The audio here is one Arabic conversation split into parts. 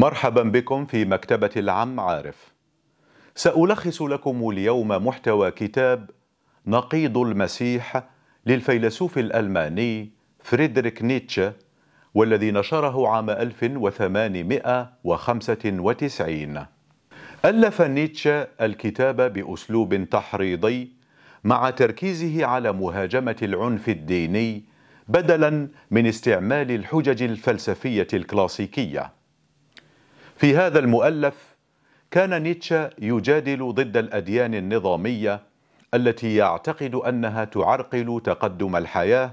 مرحبا بكم في مكتبة العم عارف. سألخص لكم اليوم محتوى كتاب نقيض المسيح للفيلسوف الألماني فريدريك نيتشه والذي نشره عام 1895. ألف نيتشه الكتاب بأسلوب تحريضي مع تركيزه على مهاجمة العنف الديني بدلا من استعمال الحجج الفلسفية الكلاسيكية. في هذا المؤلف كان نيتشه يجادل ضد الأديان النظامية التي يعتقد أنها تعرقل تقدم الحياة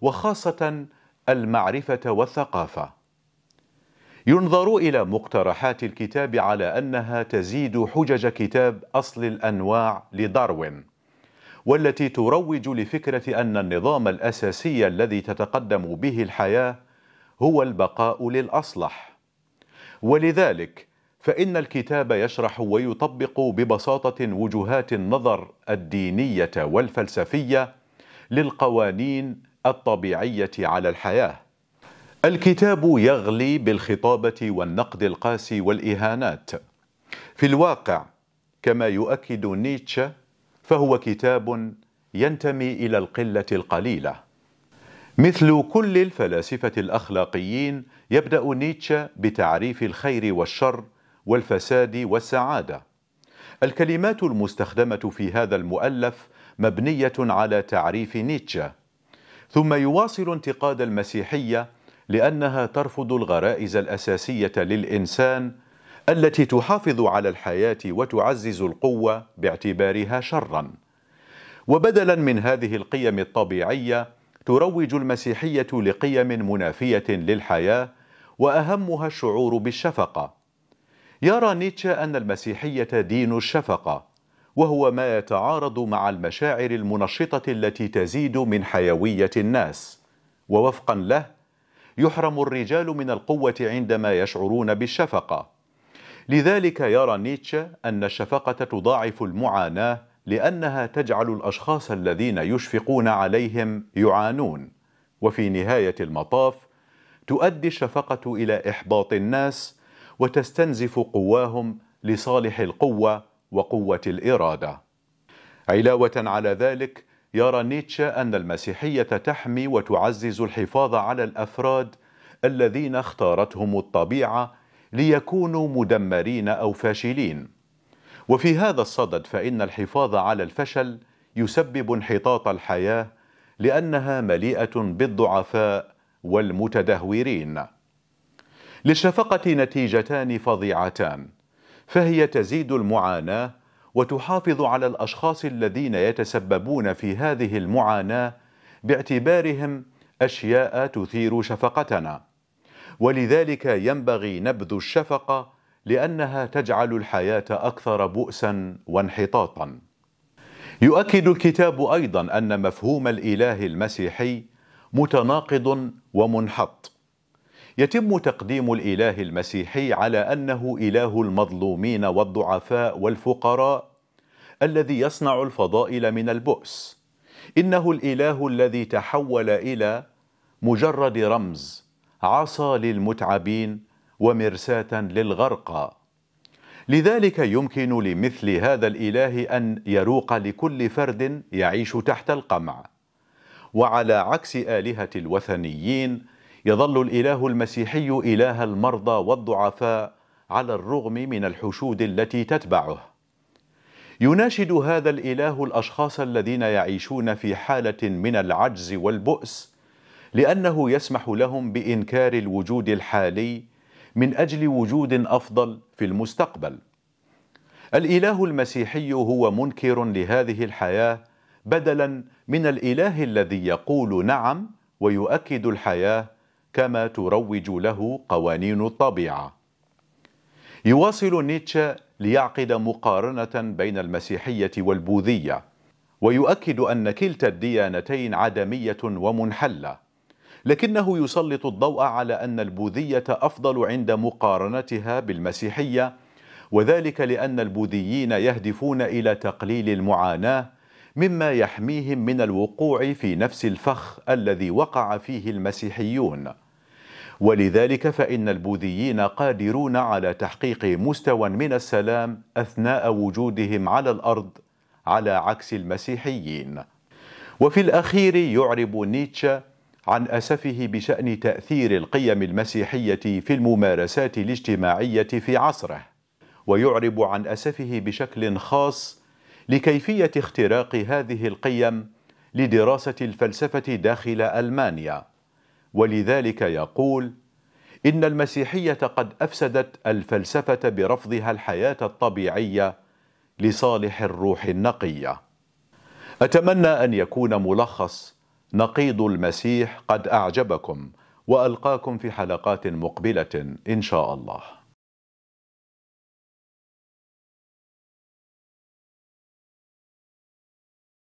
وخاصة المعرفة والثقافة ينظر إلى مقترحات الكتاب على أنها تزيد حجج كتاب أصل الأنواع لداروين والتي تروج لفكرة أن النظام الأساسي الذي تتقدم به الحياة هو البقاء للأصلح ولذلك فإن الكتاب يشرح ويطبق ببساطة وجهات النظر الدينية والفلسفية للقوانين الطبيعية على الحياة. الكتاب يغلي بالخطابة والنقد القاسي والإهانات. في الواقع كما يؤكد نيتشه فهو كتاب ينتمي إلى القلة القليلة. مثل كل الفلاسفة الأخلاقيين يبدأ نيتشه بتعريف الخير والشر والفساد والسعادة الكلمات المستخدمة في هذا المؤلف مبنية على تعريف نيتشه ثم يواصل انتقاد المسيحية لأنها ترفض الغرائز الأساسية للإنسان التي تحافظ على الحياة وتعزز القوة باعتبارها شرا وبدلا من هذه القيم الطبيعية تروج المسيحية لقيم منافية للحياة وأهمها الشعور بالشفقة يرى نيتشه أن المسيحية دين الشفقة وهو ما يتعارض مع المشاعر المنشطة التي تزيد من حيوية الناس ووفقا له يحرم الرجال من القوة عندما يشعرون بالشفقة لذلك يرى نيتشه أن الشفقة تضاعف المعاناة لأنها تجعل الأشخاص الذين يشفقون عليهم يعانون وفي نهاية المطاف تؤدي الشفقة إلى إحباط الناس وتستنزف قواهم لصالح القوة وقوة الإرادة علاوة على ذلك يرى نيتشه أن المسيحية تحمي وتعزز الحفاظ على الأفراد الذين اختارتهم الطبيعة ليكونوا مدمرين أو فاشلين وفي هذا الصدد فإن الحفاظ على الفشل يسبب انحطاط الحياة لأنها مليئة بالضعفاء والمتدهورين للشفقة نتيجتان فظيعتان فهي تزيد المعاناة وتحافظ على الأشخاص الذين يتسببون في هذه المعاناة باعتبارهم أشياء تثير شفقتنا ولذلك ينبغي نبذ الشفقة لأنها تجعل الحياة أكثر بؤسا وانحطاطا يؤكد الكتاب أيضا أن مفهوم الإله المسيحي متناقض ومنحط يتم تقديم الإله المسيحي على أنه إله المظلومين والضعفاء والفقراء الذي يصنع الفضائل من البؤس إنه الإله الذي تحول إلى مجرد رمز عصا للمتعبين ومرساة للغرقى لذلك يمكن لمثل هذا الإله أن يروق لكل فرد يعيش تحت القمع وعلى عكس آلهة الوثنيين يظل الإله المسيحي إله المرضى والضعفاء على الرغم من الحشود التي تتبعه يناشد هذا الإله الأشخاص الذين يعيشون في حالة من العجز والبؤس لأنه يسمح لهم بإنكار الوجود الحالي من أجل وجود أفضل في المستقبل الإله المسيحي هو منكر لهذه الحياة بدلا من الإله الذي يقول نعم ويؤكد الحياة كما تروج له قوانين الطبيعة يواصل نيتشه ليعقد مقارنة بين المسيحية والبوذية ويؤكد أن كلتا الديانتين عدمية ومنحلة لكنه يسلط الضوء على أن البوذية أفضل عند مقارنتها بالمسيحية وذلك لأن البوذيين يهدفون إلى تقليل المعاناة مما يحميهم من الوقوع في نفس الفخ الذي وقع فيه المسيحيون ولذلك فإن البوذيين قادرون على تحقيق مستوى من السلام أثناء وجودهم على الأرض على عكس المسيحيين وفي الأخير يعرب نيتشه عن أسفه بشأن تأثير القيم المسيحية في الممارسات الاجتماعية في عصره ويعرب عن أسفه بشكل خاص لكيفية اختراق هذه القيم لدراسة الفلسفة داخل ألمانيا ولذلك يقول إن المسيحية قد أفسدت الفلسفة برفضها الحياة الطبيعية لصالح الروح النقية أتمنى أن يكون ملخص نقيض المسيح قد أعجبكم وألقاكم في حلقات مقبلة إن شاء الله